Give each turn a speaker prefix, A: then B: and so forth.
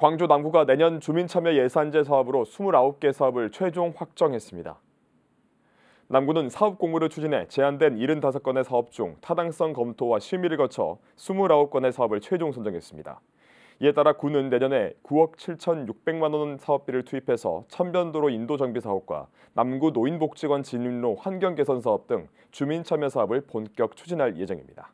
A: 광주 남구가 내년 주민참여 예산제 사업으로 29개 사업을 최종 확정했습니다. 남구는 사업 공모를 추진해 제한된 75건의 사업 중 타당성 검토와 심의를 거쳐 29건의 사업을 최종 선정했습니다. 이에 따라 구는 내년에 9억 7,600만 원 사업비를 투입해서 천변도로 인도 정비 사업과 남구 노인복지관 진입로 환경 개선 사업 등 주민 참여 사업을 본격 추진할 예정입니다.